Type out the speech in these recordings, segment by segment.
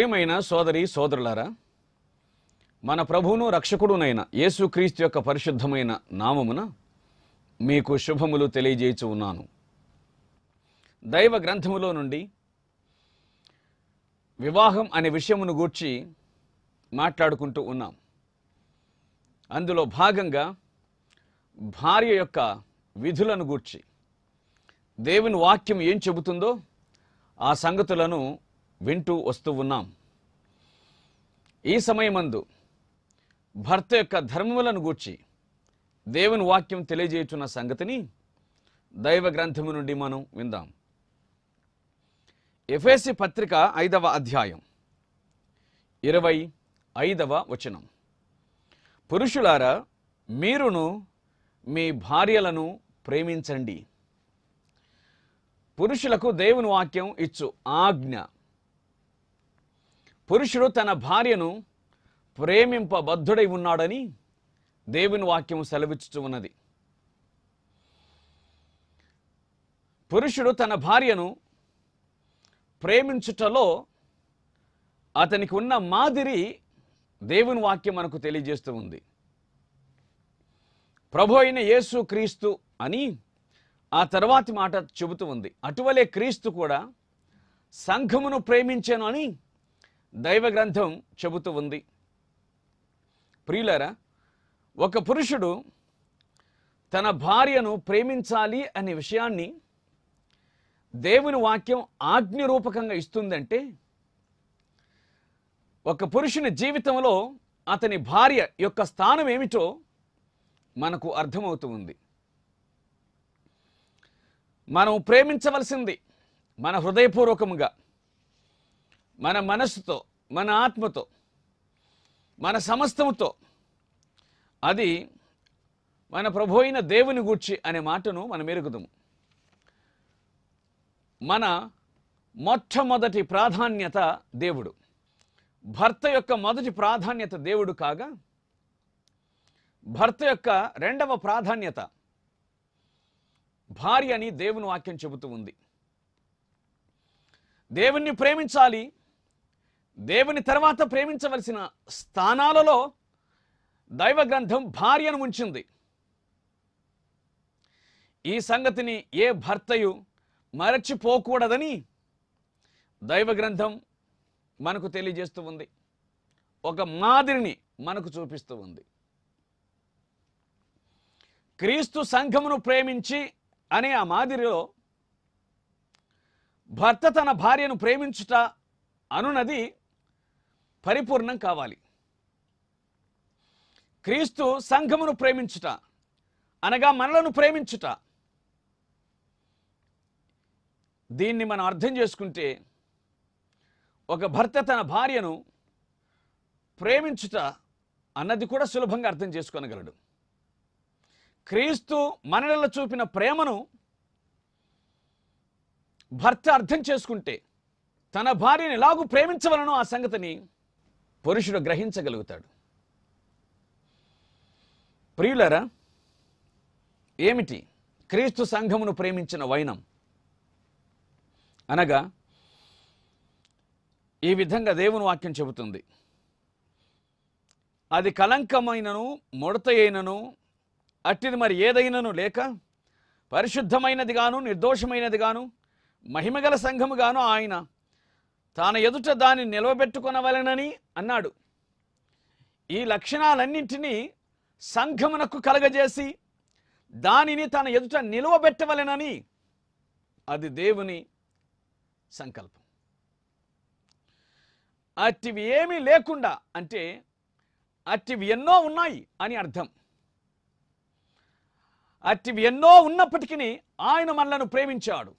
ప్రియమైన సోదరి సోదరులారా మన ప్రభువును రక్షకుడునైన యేసుక్రీస్తు యొక్క పరిశుద్ధమైన నామమున మీకు శుభములు తెలియజేయచు ఉన్నాను దైవ గ్రంథములో నుండి వివాహం అనే విషయమును గూర్చి మాట్లాడుకుంటూ ఉన్నాం అందులో భాగంగా భార్య యొక్క విధులను గూర్చి దేవుని వాక్యం ఏం చెబుతుందో ఆ సంగతులను వింటూ వస్తూ ఉన్నాం ఈ సమయమందు భర్త యొక్క ధర్మములను గూర్చి దేవుని వాక్యం తెలియజేయుచున్న సంగతిని దైవ గ్రంథము నుండి మనం విందాం ఎఫ్ఎసి పత్రిక ఐదవ అధ్యాయం ఇరవై ఐదవ వచనం పురుషులారా మీరును మీ భార్యలను ప్రేమించండి పురుషులకు దేవుని వాక్యం ఇచ్చు ఆజ్ఞ పురుషుడు తన భార్యను ప్రేమింపబద్ధుడై ఉన్నాడని దేవుని వాక్యం సెలవిచ్చుతూ ఉన్నది పురుషుడు తన భార్యను ప్రేమించుటలో అతనికి ఉన్న మాదిరి దేవుని వాక్యం మనకు తెలియజేస్తూ ఉంది ప్రభు అయిన యేసు క్రీస్తు అని ఆ తర్వాతి మాట చెబుతూ ఉంది అటువలే క్రీస్తు కూడా సంఘమును ప్రేమించాను అని దైవ గ్రంథం చెబుతూ ఉంది ప్రియులారా ఒక పురుషుడు తన భార్యను ప్రేమించాలి అనే విషయాన్ని దేవుని వాక్యం ఆజ్ఞరూపకంగా ఇస్తుందంటే ఒక పురుషుని జీవితంలో అతని భార్య యొక్క స్థానం ఏమిటో మనకు అర్థమవుతూ ఉంది మనం ప్రేమించవలసింది మన హృదయపూర్వకముగా మన మనస్సుతో మన ఆత్మతో మన సమస్తముతో అది మన ప్రభు అయిన దేవుని గూర్చి అనే మాటను మనం ఎరుగుదాము మన మొట్టమొదటి ప్రాధాన్యత దేవుడు భర్త యొక్క మొదటి ప్రాధాన్యత దేవుడు కాగా భర్త యొక్క రెండవ ప్రాధాన్యత భార్య అని దేవుని వాక్యం చెబుతూ ఉంది దేవుణ్ణి ప్రేమించాలి దేవుని తర్వాత ప్రేమించవలసిన స్థానాలలో దైవ గ్రంథం భార్యను ఉంచింది ఈ సంగతిని ఏ భర్తయు మరచిపోకూడదని దైవ గ్రంథం మనకు తెలియజేస్తూ ఉంది ఒక మాదిరిని మనకు చూపిస్తూ ఉంది క్రీస్తు సంఘమును ప్రేమించి అనే ఆ మాదిరిలో భర్త తన భార్యను ప్రేమించుట అనునది పరిపూర్ణం కావాలి క్రీస్తు సంఘమును ప్రేమించుట అనగా మనలను ప్రేమించుట దీన్ని మనం అర్థం చేసుకుంటే ఒక భర్త తన భార్యను ప్రేమించుట అన్నది కూడా సులభంగా అర్థం చేసుకోనగలడు క్రీస్తు మనలలో చూపిన ప్రేమను భర్త అర్థం చేసుకుంటే తన భార్యను ఎలాగూ ప్రేమించవలనో ఆ సంగతిని పురుషుడు గ్రహించగలుగుతాడు ప్రియులరా ఏమిటి క్రీస్తు సంఘమును ప్రేమించిన వైనం అనగా ఈ విధంగా దేవుని వాక్యం చెబుతుంది అది కలంకమైనను ముడత అయినను అట్టిది మరి ఏదైనను లేక పరిశుద్ధమైనదిగాను నిర్దోషమైనదిగాను మహిమగల సంఘముగాను ఆయన తాను ఎదుట దాన్ని నిలవబెట్టుకొనవలెనని అన్నాడు ఈ లక్షణాలన్నింటినీ సంఘమునకు కలగజేసి దానిని తన ఎదుట నిలవబెట్టవలెనని అది దేవుని సంకల్పం అట్టివి ఏమీ లేకుండా అంటే అట్టివి ఎన్నో ఉన్నాయి అని అర్థం అట్టివి ఎన్నో ఉన్నప్పటికీ ఆయన మనలను ప్రేమించాడు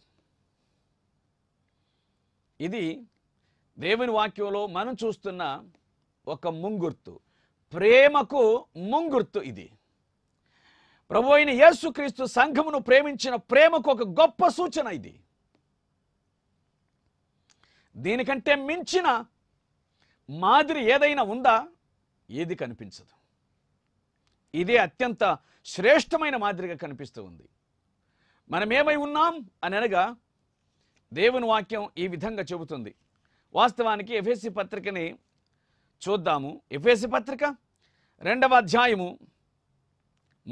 ఇది దేవుని వాక్యంలో మనం చూస్తున్న ఒక ముంగుర్తు ప్రేమకు ముంగుర్తు ఇది ప్రభు అయిన యేసుక్రీస్తు సంఘమును ప్రేమించిన ప్రేమకు ఒక గొప్ప సూచన ఇది దీనికంటే మించిన మాదిరి ఏదైనా ఉందా ఏది కనిపించదు ఇదే అత్యంత శ్రేష్టమైన మాదిరిగా కనిపిస్తూ ఉంది మనమేమై ఉన్నాం అనగా దేవుని వాక్యం ఈ విధంగా చెబుతుంది వాస్తవానికి ఎఫ్ఎస్సి పత్రికని చూద్దాము ఎఫ్ఎస్సి పత్రిక రెండవ అధ్యాయము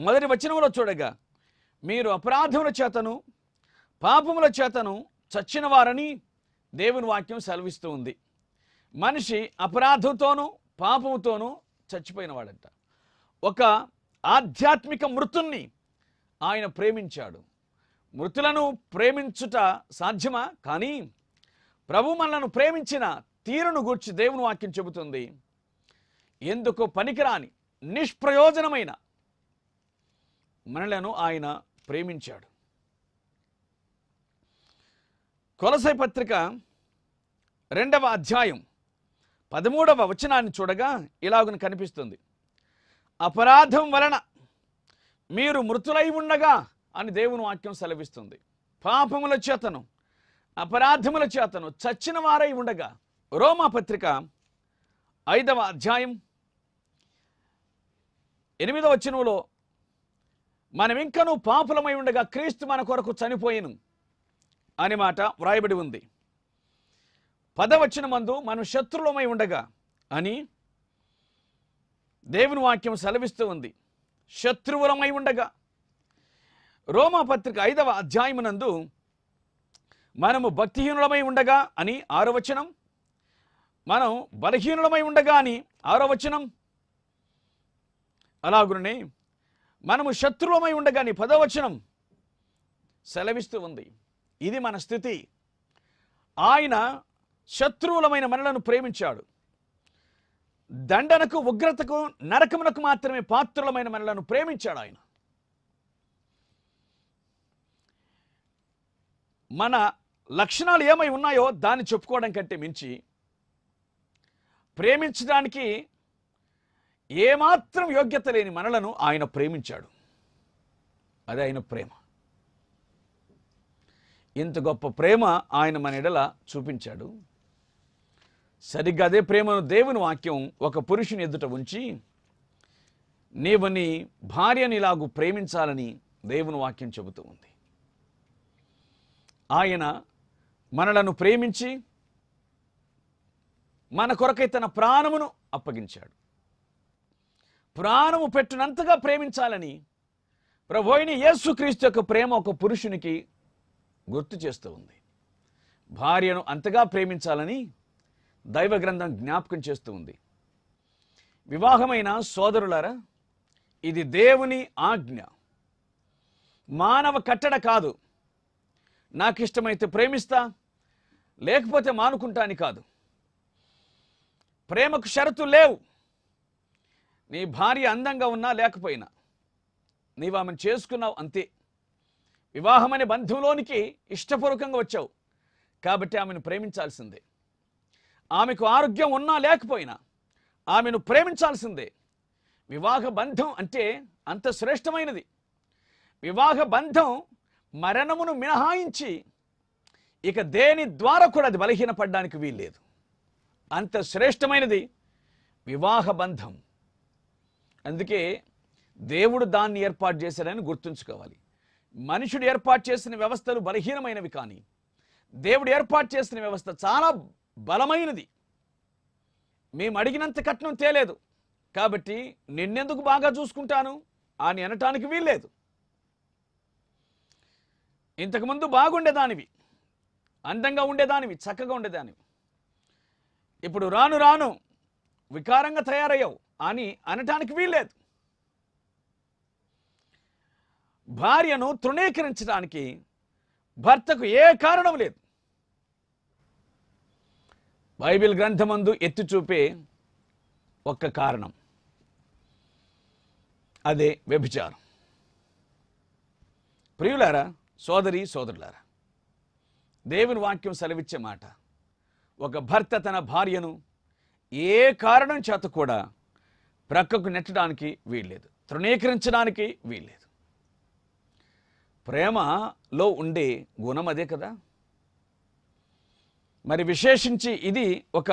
మొదటి వచనంలో చూడగా మీరు అపరాధముల చేతను పాపముల చేతను చచ్చిన వారని దేవుని వాక్యం సెలవిస్తూ ఉంది మనిషి అపరాధంతోనూ పాపముతోనూ చచ్చిపోయినవాడట ఒక ఆధ్యాత్మిక మృతుణ్ణి ఆయన ప్రేమించాడు మృతులను ప్రేమించుట సాధ్యమా కానీ ప్రభు మనలను ప్రేమించిన తీరును గూర్చి దేవుని వాక్యం చెబుతుంది ఎందుకు పనికిరాని నిష్ప్రయోజనమైన మనలను ఆయన ప్రేమించాడు కొలసై పత్రిక రెండవ అధ్యాయం పదమూడవ వచనాన్ని చూడగా ఇలాగున కనిపిస్తుంది అపరాధం వలన మీరు మృతులై ఉండగా అని దేవుని వాక్యం సెలవిస్తుంది పాపముల చేతను అపరాధముల చేతను చచ్చిన వారై ఉండగా పత్రిక ఐదవ అధ్యాయం ఎనిమిదవ చినువులో మనం ఇంకనూ పాపులమై ఉండగా క్రీస్తు మన కొరకు చనిపోయిను అనే మాట వ్రాయబడి ఉంది పదవచ్చిన మందు మనం శత్రులమై ఉండగా అని దేవుని వాక్యం సెలవిస్తూ ఉంది శత్రువులమై ఉండగా రోమాపత్రిక ఐదవ అధ్యాయమునందు మనము భక్తిహీనులమై ఉండగా అని ఆరో వచనం మనం బలహీనులమై ఉండగా అని ఆరో వచనం అలాగునే మనము శత్రువులమై ఉండగాని పదవచనం సెలవిస్తూ ఉంది ఇది మన స్థితి ఆయన శత్రువులమైన మనలను ప్రేమించాడు దండనకు ఉగ్రతకు నరకమునకు మాత్రమే పాత్రులమైన మనలను ప్రేమించాడు ఆయన మన లక్షణాలు ఏమై ఉన్నాయో దాన్ని చెప్పుకోవడం కంటే మించి ప్రేమించడానికి ఏమాత్రం యోగ్యత లేని మనలను ఆయన ప్రేమించాడు అదే ఆయన ప్రేమ ఇంత గొప్ప ప్రేమ ఆయన మన ఎడల చూపించాడు సరిగ్గా అదే ప్రేమను దేవుని వాక్యం ఒక పురుషుని ఎదుట ఉంచి నీవు నీ భార్యని ఇలాగూ ప్రేమించాలని దేవుని వాక్యం చెబుతూ ఉంది ఆయన మనలను ప్రేమించి మన కొరకై తన ప్రాణమును అప్పగించాడు ప్రాణము పెట్టినంతగా ప్రేమించాలని ప్రభోయిని యేసుక్రీస్తు యొక్క ప్రేమ ఒక పురుషునికి గుర్తు చేస్తూ ఉంది భార్యను అంతగా ప్రేమించాలని దైవ గ్రంథం జ్ఞాపకం చేస్తూ ఉంది వివాహమైన సోదరులారా ఇది దేవుని ఆజ్ఞ మానవ కట్టడ కాదు నాకు ఇష్టమైతే ప్రేమిస్తా లేకపోతే మానుకుంటాని కాదు ప్రేమకు షరతు లేవు నీ భార్య అందంగా ఉన్నా లేకపోయినా నీవు ఆమెను చేసుకున్నావు అంతే వివాహం అనే బంధంలోనికి ఇష్టపూర్వకంగా వచ్చావు కాబట్టి ఆమెను ప్రేమించాల్సిందే ఆమెకు ఆరోగ్యం ఉన్నా లేకపోయినా ఆమెను ప్రేమించాల్సిందే వివాహ బంధం అంటే అంత శ్రేష్టమైనది వివాహ బంధం మరణమును మినహాయించి ఇక దేని ద్వారా కూడా అది బలహీనపడడానికి వీల్లేదు అంత శ్రేష్టమైనది వివాహ బంధం అందుకే దేవుడు దాన్ని ఏర్పాటు చేశాడని గుర్తుంచుకోవాలి మనుషుడు ఏర్పాటు చేసిన వ్యవస్థలు బలహీనమైనవి కానీ దేవుడు ఏర్పాటు చేసిన వ్యవస్థ చాలా బలమైనది మేము అడిగినంత కట్నం తేలేదు కాబట్టి నిన్నెందుకు బాగా చూసుకుంటాను అని అనటానికి వీల్లేదు ఇంతకుముందు బాగుండేదానివి అందంగా ఉండేదానివి చక్కగా ఉండేదానివి ఇప్పుడు రాను రాను వికారంగా తయారయ్యావు అని అనటానికి వీల్లేదు భార్యను తృణీకరించడానికి భర్తకు ఏ కారణం లేదు బైబిల్ గ్రంథమందు ఎత్తి చూపే ఒక్క కారణం అదే వ్యభిచారం ప్రియులారా సోదరి సోదరులారా దేవుని వాక్యం సెలవిచ్చే మాట ఒక భర్త తన భార్యను ఏ కారణం చేత కూడా ప్రక్కకు నెట్టడానికి వీల్లేదు తృణీకరించడానికి వీల్లేదు ప్రేమలో ఉండే గుణం అదే కదా మరి విశేషించి ఇది ఒక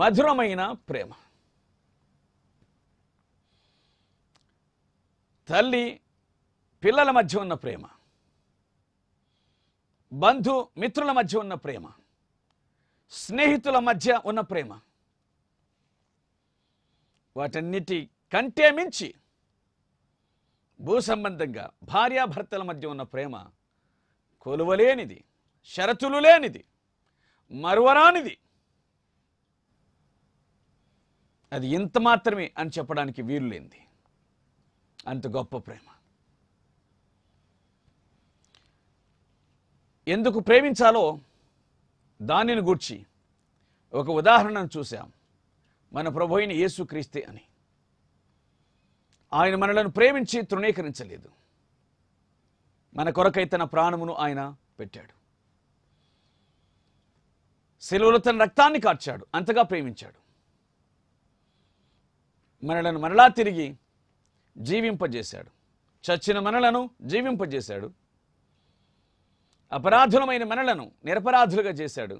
మధురమైన ప్రేమ తల్లి పిల్లల మధ్య ఉన్న ప్రేమ బంధు మిత్రుల మధ్య ఉన్న ప్రేమ స్నేహితుల మధ్య ఉన్న ప్రేమ వాటన్నిటి కంటే మించి భూ సంబంధంగా భార్యాభర్తల మధ్య ఉన్న ప్రేమ కొలువలేనిది షరతులు లేనిది మరువరానిది అది ఇంత మాత్రమే అని చెప్పడానికి వీలు లేనిది అంత గొప్ప ప్రేమ ఎందుకు ప్రేమించాలో దానిని గూర్చి ఒక ఉదాహరణను చూశాం మన ప్రభు అయిన క్రీస్తే అని ఆయన మనలను ప్రేమించి తృణీకరించలేదు మన కొరకై తన ప్రాణమును ఆయన పెట్టాడు సెలవులు తన రక్తాన్ని కార్చాడు అంతగా ప్రేమించాడు మనలను మరలా తిరిగి జీవింపజేశాడు చచ్చిన మనలను జీవింపజేశాడు అపరాధులమైన మనలను నిరపరాధులుగా చేశాడు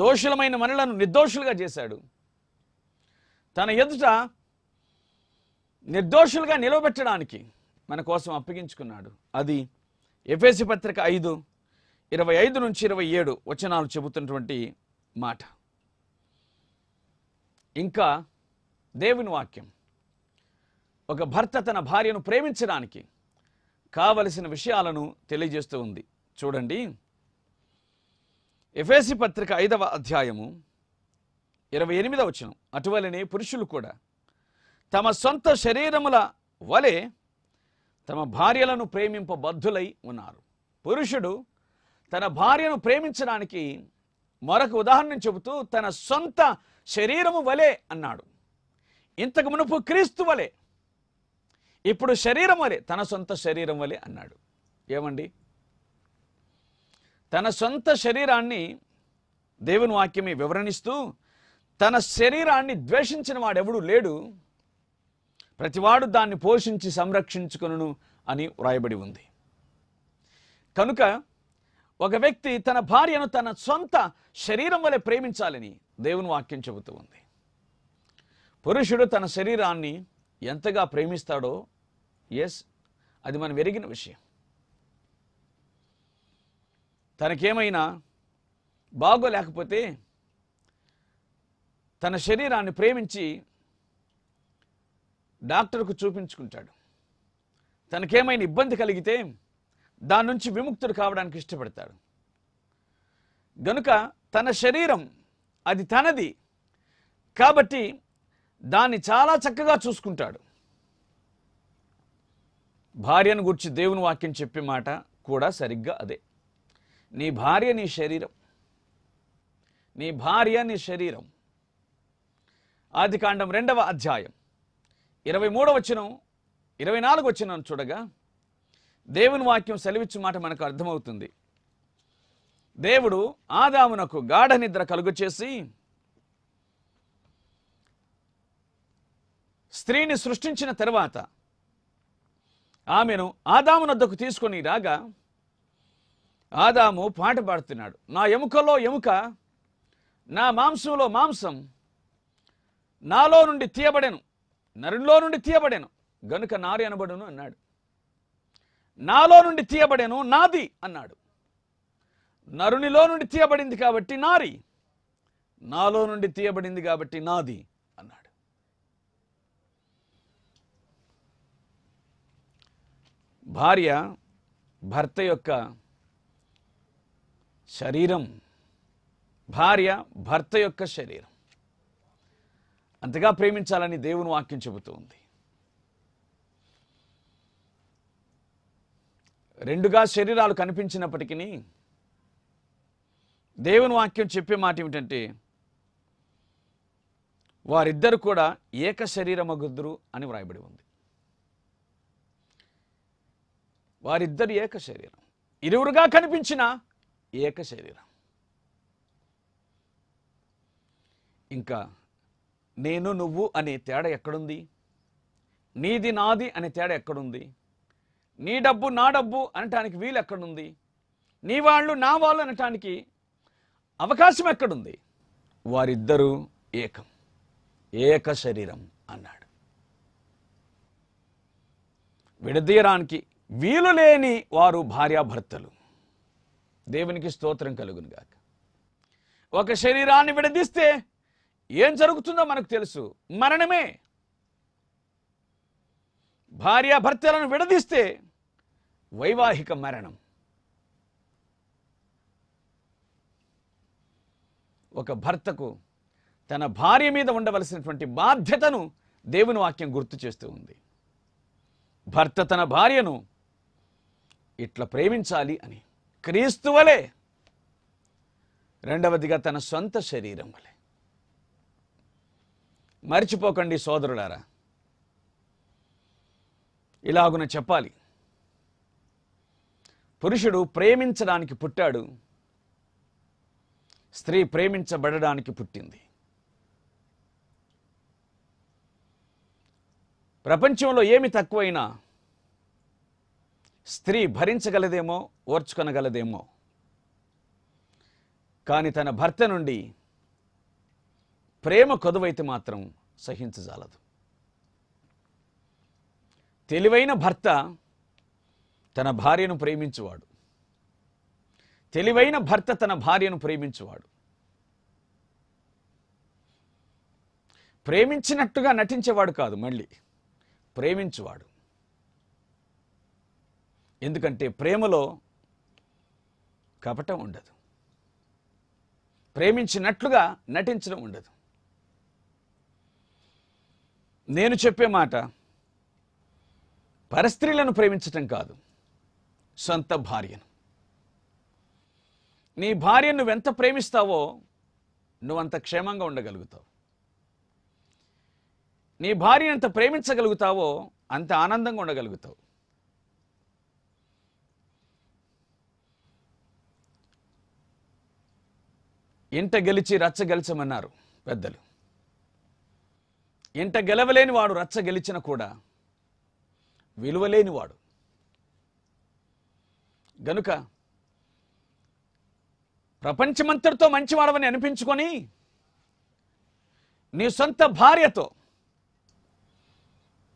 దోషులమైన మనలను నిర్దోషులుగా చేశాడు తన ఎదుట నిర్దోషులుగా నిలవబెట్టడానికి మన కోసం అప్పగించుకున్నాడు అది ఎఫ్ఎసి పత్రిక ఐదు ఇరవై ఐదు నుంచి ఇరవై ఏడు వచనాలు చెబుతున్నటువంటి మాట ఇంకా దేవుని వాక్యం ఒక భర్త తన భార్యను ప్రేమించడానికి కావలసిన విషయాలను తెలియజేస్తూ ఉంది చూడండి ఎఫ్ఎసి పత్రిక ఐదవ అధ్యాయము ఇరవై ఎనిమిదవ వచ్చిన అటువలనే పురుషులు కూడా తమ సొంత శరీరముల వలె తమ భార్యలను ప్రేమింపబద్ధులై ఉన్నారు పురుషుడు తన భార్యను ప్రేమించడానికి మరొక ఉదాహరణ చెబుతూ తన సొంత శరీరము వలె అన్నాడు ఇంతకు మునుపు క్రీస్తు వలె ఇప్పుడు శరీరం వలె తన సొంత శరీరం వలె అన్నాడు ఏమండి తన సొంత శరీరాన్ని దేవుని వాక్యమే వివరణిస్తూ తన శరీరాన్ని ద్వేషించిన వాడెవడు లేడు ప్రతివాడు దాన్ని పోషించి సంరక్షించుకును అని వ్రాయబడి ఉంది కనుక ఒక వ్యక్తి తన భార్యను తన సొంత శరీరం వలె ప్రేమించాలని దేవుని వాక్యం చెబుతూ ఉంది పురుషుడు తన శరీరాన్ని ఎంతగా ప్రేమిస్తాడో ఎస్ అది మనం ఎరిగిన విషయం తనకేమైనా బాగోలేకపోతే తన శరీరాన్ని ప్రేమించి డాక్టర్కు చూపించుకుంటాడు తనకేమైనా ఇబ్బంది కలిగితే దాని నుంచి విముక్తుడు కావడానికి ఇష్టపడతాడు గనుక తన శరీరం అది తనది కాబట్టి దాన్ని చాలా చక్కగా చూసుకుంటాడు భార్యను గురించి దేవుని వాక్యం చెప్పే మాట కూడా సరిగ్గా అదే నీ భార్య నీ శరీరం నీ భార్య నీ శరీరం ఆదికాండం రెండవ అధ్యాయం ఇరవై మూడవచనం ఇరవై నాలుగు వచ్చిన చూడగా దేవుని వాక్యం సెలవిచ్చిన మాట మనకు అర్థమవుతుంది దేవుడు ఆదామునకు గాఢ నిద్ర కలుగు చేసి స్త్రీని సృష్టించిన తర్వాత ఆమెను ఆదామునద్దకు తీసుకొని రాగా ఆదాము పాట పాడుతున్నాడు నా ఎముకలో ఎముక నా మాంసంలో మాంసం నాలో నుండి తీయబడెను నరునిలో నుండి తీయబడెను గనుక నారి అనబడును అన్నాడు నాలో నుండి తీయబడెను నాది అన్నాడు నరునిలో నుండి తీయబడింది కాబట్టి నారి నాలో నుండి తీయబడింది కాబట్టి నాది భార్య భర్త యొక్క శరీరం భార్య భర్త యొక్క శరీరం అంతగా ప్రేమించాలని దేవుని వాక్యం చెబుతూ ఉంది రెండుగా శరీరాలు కనిపించినప్పటికీ దేవుని వాక్యం చెప్పే మాట ఏమిటంటే వారిద్దరు కూడా ఏక శరీరమగుద్దురు అని వ్రాయబడి ఉంది వారిద్దరు ఏక శరీరం ఇరువురుగా కనిపించిన ఏక శరీరం ఇంకా నేను నువ్వు అనే తేడా ఎక్కడుంది నీది నాది అనే తేడా ఎక్కడుంది నీ డబ్బు నా డబ్బు అనటానికి వీలు ఎక్కడుంది నీ వాళ్ళు నా వాళ్ళు అనటానికి అవకాశం ఎక్కడుంది వారిద్దరూ ఏకం ఏక శరీరం అన్నాడు విడదీయడానికి వీలు లేని వారు భార్యాభర్తలు దేవునికి స్తోత్రం కలుగునుగాక ఒక శరీరాన్ని విడదీస్తే ఏం జరుగుతుందో మనకు తెలుసు మరణమే భార్యాభర్తలను విడదీస్తే వైవాహిక మరణం ఒక భర్తకు తన భార్య మీద ఉండవలసినటువంటి బాధ్యతను దేవుని వాక్యం గుర్తు చేస్తూ ఉంది భర్త తన భార్యను ఇట్లా ప్రేమించాలి అని క్రీస్తు వలె రెండవదిగా తన సొంత శరీరం వలె మర్చిపోకండి సోదరులారా ఇలాగున చెప్పాలి పురుషుడు ప్రేమించడానికి పుట్టాడు స్త్రీ ప్రేమించబడడానికి పుట్టింది ప్రపంచంలో ఏమి తక్కువైనా స్త్రీ భరించగలదేమో ఓర్చుకొనగలదేమో కానీ తన భర్త నుండి ప్రేమ కొదువైతే మాత్రం సహించజాలదు తెలివైన భర్త తన భార్యను ప్రేమించువాడు తెలివైన భర్త తన భార్యను ప్రేమించువాడు ప్రేమించినట్టుగా నటించేవాడు కాదు మళ్ళీ ప్రేమించువాడు ఎందుకంటే ప్రేమలో కపటం ఉండదు ప్రేమించినట్లుగా నటించడం ఉండదు నేను చెప్పే మాట పరస్త్రీలను ప్రేమించటం కాదు సొంత భార్యను నీ భార్య నువ్వెంత ప్రేమిస్తావో నువ్వంత క్షేమంగా ఉండగలుగుతావు నీ భార్యను ఎంత ప్రేమించగలుగుతావో అంత ఆనందంగా ఉండగలుగుతావు ఇంట గెలిచి రచ్చ గెలిచమన్నారు పెద్దలు ఇంట గెలవలేని వాడు రచ్చ గెలిచిన కూడా విలువలేని వాడు గనుక ప్రపంచమంతటితో మంచివాడవని అనిపించుకొని నీ సొంత భార్యతో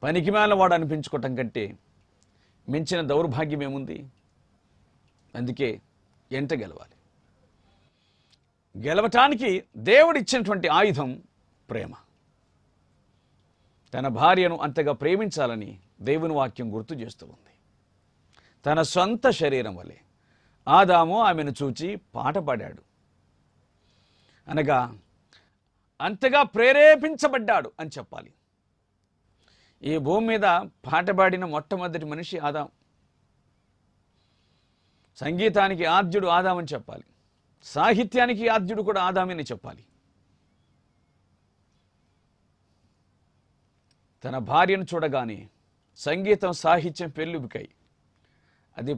పనికి వాడు అనిపించుకోవటం కంటే మించిన దౌర్భాగ్యం ఏముంది అందుకే ఎంట గెలవాలి గెలవటానికి దేవుడిచ్చినటువంటి ఆయుధం ప్రేమ తన భార్యను అంతగా ప్రేమించాలని దేవుని వాక్యం గుర్తు చేస్తూ ఉంది తన సొంత శరీరం వలె ఆదాము ఆమెను చూచి పాట పాడాడు అనగా అంతగా ప్రేరేపించబడ్డాడు అని చెప్పాలి ఈ భూమి మీద పాట పాడిన మొట్టమొదటి మనిషి ఆదాం సంగీతానికి ఆద్యుడు ఆదామని చెప్పాలి సాహిత్యానికి ఆద్యుడు కూడా ఆదామని చెప్పాలి తన భార్యను చూడగానే సంగీతం సాహిత్యం పెళ్ళుబికాయి అది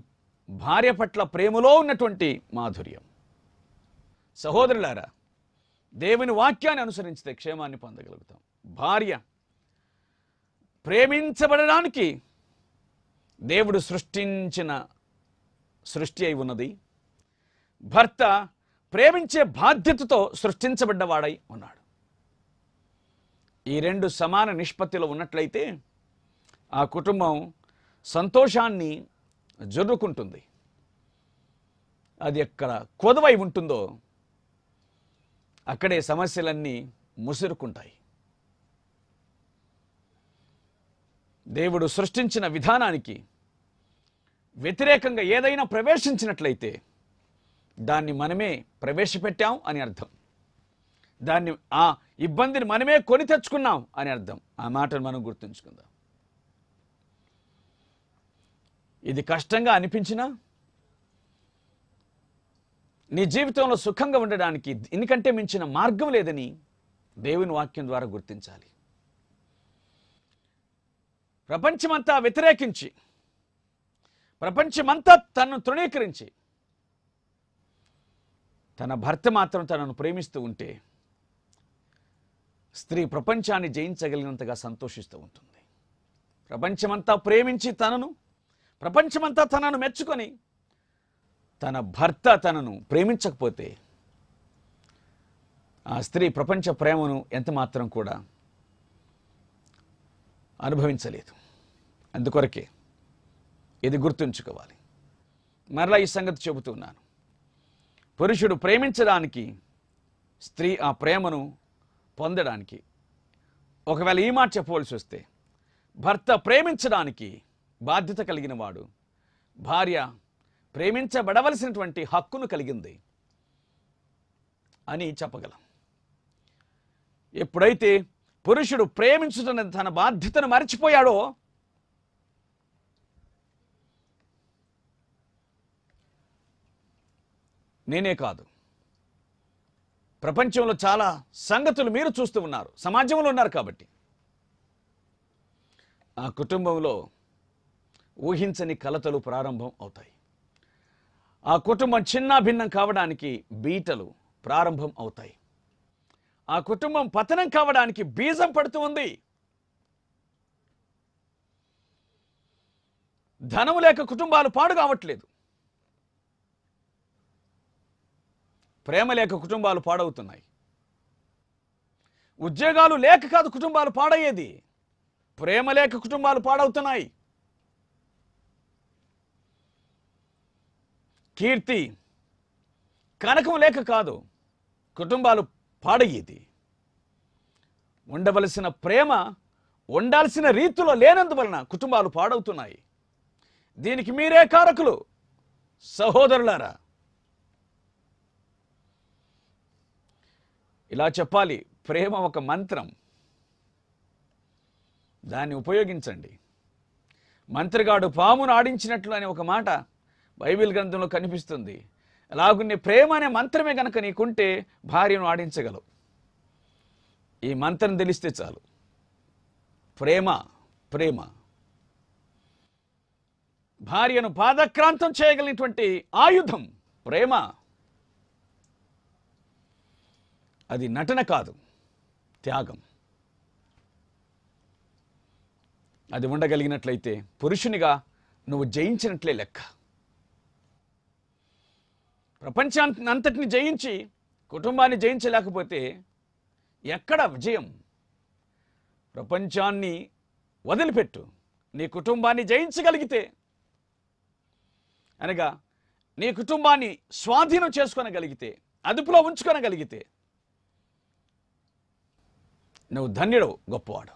భార్య పట్ల ప్రేమలో ఉన్నటువంటి మాధుర్యం సహోదరులారా దేవుని వాక్యాన్ని అనుసరించితే క్షేమాన్ని పొందగలుగుతాం భార్య ప్రేమించబడడానికి దేవుడు సృష్టించిన సృష్టి అయి ఉన్నది భర్త ప్రేమించే బాధ్యతతో సృష్టించబడ్డవాడై ఉన్నాడు ఈ రెండు సమాన నిష్పత్తిలో ఉన్నట్లయితే ఆ కుటుంబం సంతోషాన్ని జరుపుకుంటుంది అది ఎక్కడ కొదవై ఉంటుందో అక్కడే సమస్యలన్నీ ముసురుకుంటాయి దేవుడు సృష్టించిన విధానానికి వ్యతిరేకంగా ఏదైనా ప్రవేశించినట్లయితే దాన్ని మనమే ప్రవేశపెట్టాం అని అర్థం దాన్ని ఆ ఇబ్బందిని మనమే కొని తెచ్చుకున్నాం అని అర్థం ఆ మాటను మనం గుర్తుంచుకుందాం ఇది కష్టంగా అనిపించినా నీ జీవితంలో సుఖంగా ఉండడానికి ఎందుకంటే మించిన మార్గం లేదని దేవుని వాక్యం ద్వారా గుర్తించాలి ప్రపంచమంతా వ్యతిరేకించి ప్రపంచమంతా తనను తృణీకరించి తన భర్త మాత్రం తనను ప్రేమిస్తూ ఉంటే స్త్రీ ప్రపంచాన్ని జయించగలిగినంతగా సంతోషిస్తూ ఉంటుంది ప్రపంచమంతా ప్రేమించి తనను ప్రపంచమంతా తనను మెచ్చుకొని తన భర్త తనను ప్రేమించకపోతే ఆ స్త్రీ ప్రపంచ ప్రేమను ఎంత మాత్రం కూడా అనుభవించలేదు అందుకొరకే ఇది గుర్తుంచుకోవాలి మరలా ఈ సంగతి చెబుతున్నాను పురుషుడు ప్రేమించడానికి స్త్రీ ఆ ప్రేమను పొందడానికి ఒకవేళ ఈ మాట చెప్పవలసి వస్తే భర్త ప్రేమించడానికి బాధ్యత కలిగిన వాడు భార్య ప్రేమించబడవలసినటువంటి హక్కును కలిగింది అని చెప్పగలం ఎప్పుడైతే పురుషుడు ప్రేమించుతున్న తన బాధ్యతను మర్చిపోయాడో నేనే కాదు ప్రపంచంలో చాలా సంగతులు మీరు చూస్తూ ఉన్నారు సమాజంలో ఉన్నారు కాబట్టి ఆ కుటుంబంలో ఊహించని కలతలు ప్రారంభం అవుతాయి ఆ కుటుంబం చిన్న భిన్నం కావడానికి బీటలు ప్రారంభం అవుతాయి ఆ కుటుంబం పతనం కావడానికి బీజం పడుతూ ఉంది ధనము లేక కుటుంబాలు పాడు కావట్లేదు ప్రేమ లేక కుటుంబాలు పాడవుతున్నాయి ఉద్యోగాలు లేక కాదు కుటుంబాలు పాడయ్యేది ప్రేమ లేక కుటుంబాలు పాడవుతున్నాయి కీర్తి కనకం లేక కాదు కుటుంబాలు పాడయ్యేది ఉండవలసిన ప్రేమ ఉండాల్సిన రీతిలో లేనందువలన కుటుంబాలు పాడవుతున్నాయి దీనికి మీరే కారకులు సహోదరులారా ఇలా చెప్పాలి ప్రేమ ఒక మంత్రం దాన్ని ఉపయోగించండి మంత్రిగాడు పామును ఆడించినట్లు అనే ఒక మాట బైబిల్ గ్రంథంలో కనిపిస్తుంది అలాగునే ప్రేమ అనే మంత్రమే కనుక నీకుంటే భార్యను ఆడించగలవు ఈ మంత్రం తెలిస్తే చాలు ప్రేమ ప్రేమ భార్యను పాదక్రాంతం చేయగలిగినటువంటి ఆయుధం ప్రేమ అది నటన కాదు త్యాగం అది ఉండగలిగినట్లయితే పురుషునిగా నువ్వు జయించినట్లే లెక్క ప్రపంచాన్ని అంతటిని జయించి కుటుంబాన్ని జయించలేకపోతే ఎక్కడ విజయం ప్రపంచాన్ని వదిలిపెట్టు నీ కుటుంబాన్ని జయించగలిగితే అనగా నీ కుటుంబాన్ని స్వాధీనం చేసుకోనగలిగితే అదుపులో ఉంచుకొనగలిగితే నువ్వు ధన్యుడు గొప్పవాడు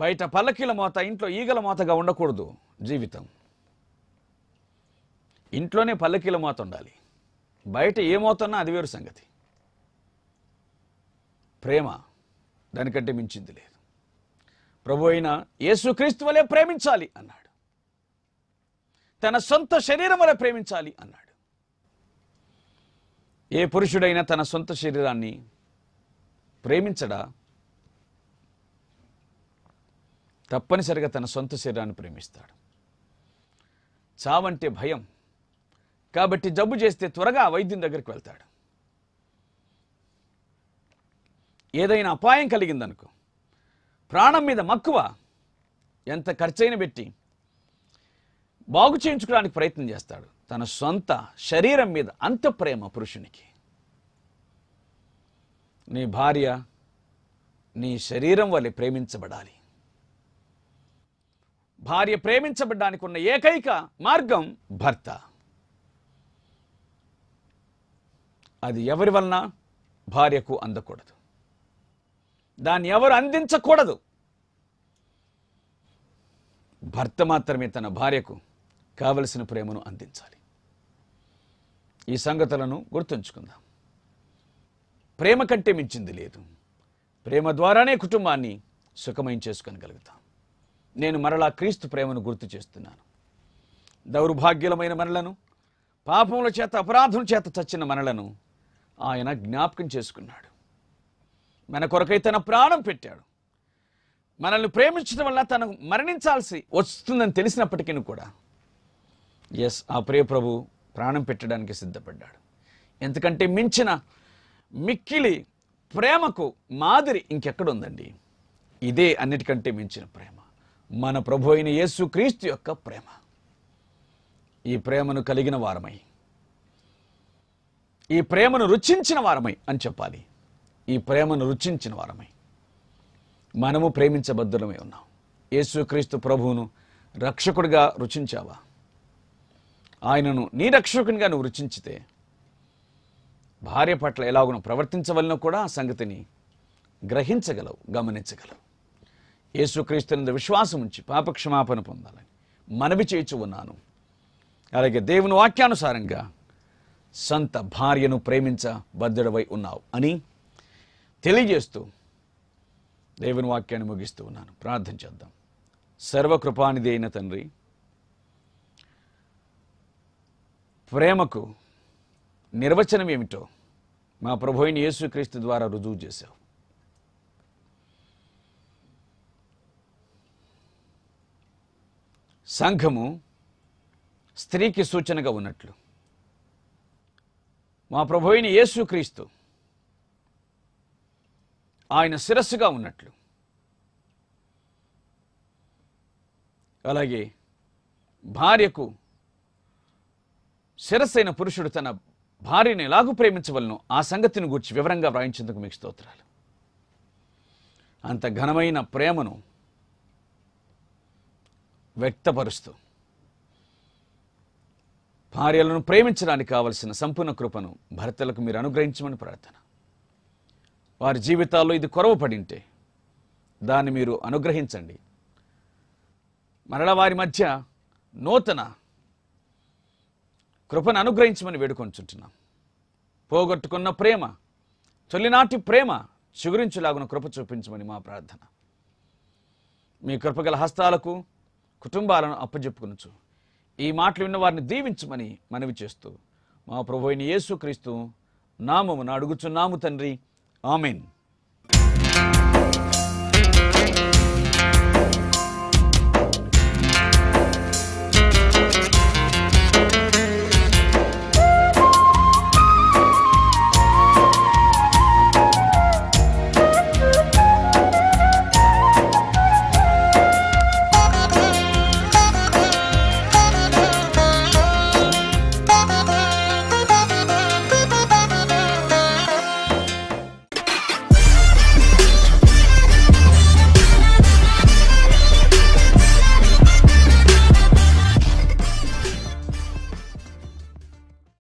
బయట పల్లకీల మోత ఇంట్లో ఈగల మోతగా ఉండకూడదు జీవితం ఇంట్లోనే పల్లకీల మోత ఉండాలి బయట ఏ మోతన్నా అది వేరు సంగతి ప్రేమ దానికంటే మించింది లేదు ప్రభు అయిన యేసుక్రీస్తు వలె ప్రేమించాలి అన్నాడు తన సొంత శరీరం వలె ప్రేమించాలి అన్నాడు ఏ పురుషుడైనా తన సొంత శరీరాన్ని ప్రేమించడా తప్పనిసరిగా తన సొంత శరీరాన్ని ప్రేమిస్తాడు చావంటే భయం కాబట్టి జబ్బు చేస్తే త్వరగా వైద్యం దగ్గరికి వెళ్తాడు ఏదైనా అపాయం కలిగిందనుకో ప్రాణం మీద మక్కువ ఎంత ఖర్చైన పెట్టి బాగు చేయించుకోవడానికి ప్రయత్నం చేస్తాడు తన సొంత శరీరం మీద అంత ప్రేమ పురుషునికి నీ భార్య నీ శరీరం వల్లే ప్రేమించబడాలి భార్య ప్రేమించబడ్డానికి ఉన్న ఏకైక మార్గం భర్త అది ఎవరి వలన భార్యకు అందకూడదు దాన్ని ఎవరు అందించకూడదు భర్త మాత్రమే తన భార్యకు కావలసిన ప్రేమను అందించాలి ఈ సంగతులను గుర్తుంచుకుందాం ప్రేమ కంటే మించింది లేదు ప్రేమ ద్వారానే కుటుంబాన్ని సుఖమయం చేసుకొనగలుగుతాం నేను మరలా క్రీస్తు ప్రేమను గుర్తు చేస్తున్నాను దౌర్భాగ్యులమైన మనలను పాపముల చేత అపరాధం చేత చచ్చిన మనలను ఆయన జ్ఞాపకం చేసుకున్నాడు మన కొరకై తన ప్రాణం పెట్టాడు మనల్ని ప్రేమించడం వల్ల తను మరణించాల్సి వస్తుందని తెలిసినప్పటికీ కూడా ఎస్ ఆ ప్రియ ప్రభు ప్రాణం పెట్టడానికి సిద్ధపడ్డాడు ఎందుకంటే మించిన మిక్కిలి ప్రేమకు మాదిరి ఇంకెక్కడుందండి ఇదే అన్నిటికంటే మించిన ప్రేమ మన ప్రభు అయిన యేసుక్రీస్తు యొక్క ప్రేమ ఈ ప్రేమను కలిగిన వారమై ఈ ప్రేమను రుచించిన వారమై అని చెప్పాలి ఈ ప్రేమను రుచించిన వారమై మనము ప్రేమించబద్ధులమై ఉన్నాం క్రీస్తు ప్రభువును రక్షకుడిగా రుచించావా ఆయనను నీ రక్షకునిగా నువ్వు రుచించితే భార్య పట్ల ఎలాగో ప్రవర్తించవలనో కూడా ఆ సంగతిని గ్రహించగలవు గమనించగలవు యేసుక్రీస్తునందు విశ్వాసం ఉంచి పాపక్షమాపణ పొందాలని మనవి చేయించు ఉన్నాను అలాగే దేవుని వాక్యానుసారంగా సంత భార్యను ప్రేమించ బద్దడవై ఉన్నావు అని తెలియజేస్తూ దేవుని వాక్యాన్ని ముగిస్తూ ఉన్నాను ప్రార్థన చేద్దాం సర్వకృపానిది అయిన తండ్రి ప్రేమకు నిర్వచనం ఏమిటో మా ప్రభు యేసుక్రీస్తు ద్వారా రుజువు చేశావు సంఘము స్త్రీకి సూచనగా ఉన్నట్లు మా ప్రభుయిని యేసుక్రీస్తు ఆయన శిరస్సుగా ఉన్నట్లు అలాగే భార్యకు శిరస్సైన పురుషుడు తన భార్యను ఎలాగూ ప్రేమించవలను ఆ సంగతిని గూర్చి వివరంగా వ్రాయించేందుకు మీకు స్తోత్రాలు అంత ఘనమైన ప్రేమను వ్యక్తపరుస్తూ భార్యలను ప్రేమించడానికి కావలసిన సంపూర్ణ కృపను భర్తలకు మీరు అనుగ్రహించమని ప్రార్థన వారి జీవితాల్లో ఇది కొరవ పడింటే దాన్ని మీరు అనుగ్రహించండి మరలా వారి మధ్య నూతన కృపను అనుగ్రహించమని వేడుకొంచుంటున్నాం పోగొట్టుకున్న ప్రేమ తొలినాటి ప్రేమ చిగురించులాగున కృప చూపించమని మా ప్రార్థన మీ కృపగల హస్తాలకు కుటుంబాలను అప్పజెప్పుకునుచు ఈ మాటలు విన్న వారిని దీవించమని మనవి చేస్తూ మా ప్రభు అయిన యేసుక్రీస్తు నామమును అడుగుచున్నాము తండ్రి ఆమెన్